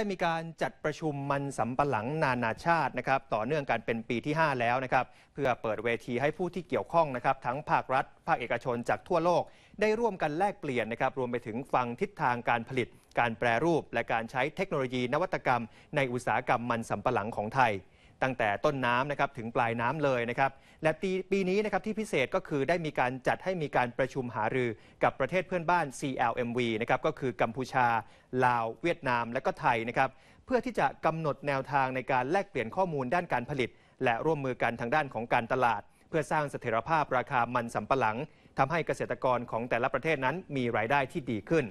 ได้มีการจัดประชุมมันสำปะหลังนานาชาตินะครับต่อเนื่องกันเป็นปีที่ 5 แล้วนะครับเพื่อเปิดเวทีให้ผู้ที่เกี่ยวข้องนะครับทั้งภาครัฐภาคเอกชนจากทั่วโลก ได้ร่วมกันแลกเปลี่ยนนะครับรวมไปถึงฟังทิศทางการผลิต การแปรรูป และการใช้เทคโนโลยีนวัตกรรม ในอุตสาหกรรมมันสำปะหลังของไทยตั้งแต่ต้นน้ำนะครับถึงปลายน้ำเลยนะครับ และปีปีนี้นะครับที่พิเศษก็คือได้มีการจัดให้มีการประชุมหารือกับประเทศเพื่อนบ้าน CLMV นะครับก็คือกัมพูชา ลาว เวียดนาม และก็ไทยนะครับเพื่อที่จะกำหนดแนวทางในการแลกเปลี่ยนข้อมูลด้านการผลิต และร่วมมือกันทางด้านของการตลาด เพื่อสร้างเสถียรภาพราคามันสำปะหลังทำให้เกษตรกรของแต่ละประเทศนั้นมีรายได้ที่ดีขึ้น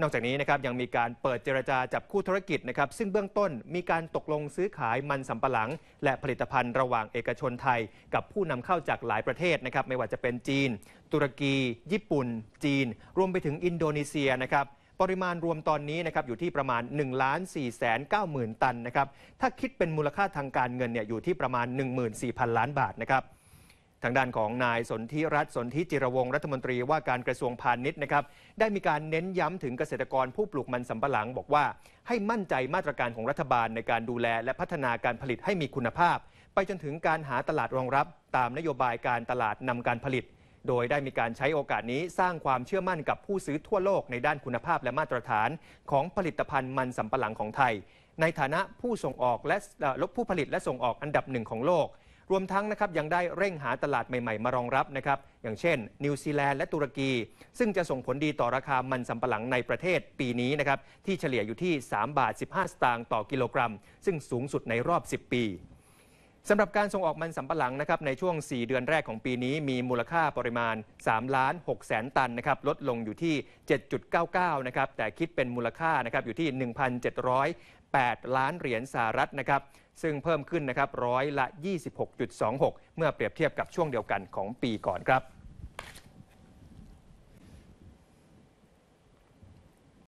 นอกจากนี้นะครับยังมีการเปิดเจรจาจับคู่ธุรกิจนะครับซึ่งเบื้องต้นมีการตกลงซื้อขายมันสำปะหลัง และผลิตภัณฑ์ระหว่างเอกชนไทย กับผู้นำเข้าจากหลายประเทศนะครับไม่ว่าจะเป็นจีน ตุรกี ญี่ปุ่น จีน รวมไปถึงอินโดนีเซียนะครับปริมาณรวมตอนนี้นะครับอยู่ที่ประมาณ1ล้าน4แสน9 0 0 0นตันนะครับถ้าคิดเป็นมูลค่าทางการเงินเนี่ยอยู่ที่ประมาณ14,000ล้านบาทนะครับางด้านของนายสนธิรัตน์สนธิจิรวงรัฐมนตรีว่าการกระทรวงพาณิชย์นะครับ ได้มีการเน้นย้ำถึงเกษตรกรผู้ปลูกมันสำปะหลังบอกว่า ให้มั่นใจมาตรการของรัฐบาลในการดูแล และพัฒนาการผลิตให้มีคุณภาพ ไปจนถึงการหาตลาดรองรับตามนโยบายการตลาดนำการผลิต โดยได้มีการใช้โอกาสนี้สร้างความเชื่อมั่นกับผู้ซื้อทั่วโลกในด้านคุณภาพและมาตรฐานของผลิตภัณฑ์มันสำปะหลังของไทย ในฐานะผู้ส่งออกและลผู้ผลิต และส่งออกอันดับหนึ่งของโลกรวมทั้งนะครับยังได้เร่งหาตลาดใหม่ๆ มารองรับนะครับอย่างเช่นนิวซีแลนด์และตุรกี ซึ่งจะส่งผลดีต่อราคามันสำปะหลังในประเทศปีนี้นะครับที่เฉลี่ยอยู่ที่3บาท15 สตางค์ต่อกิโลกรัม ซึ่งสูงสุดในรอบ 10 ปีสำหรับการส่งออกมันสำปะหลังนะครับในช่วง 4 เดือนแรกของปีนี้มีมูลค่าปริมาณ3ล้าน6แสนตันนะครับลดลงอยู่ที่ 7.99 นะครับ แต่คิดเป็นมูลค่านะครับอยู่ที่ 1,708 ล้านเหรียญสหรัฐนะครับซึ่งเพิ่มขึ้นนะครับร้อยละ 26.26 เมื่อเปรียบเทียบกับช่วงเดียวกันของปีก่อนครับ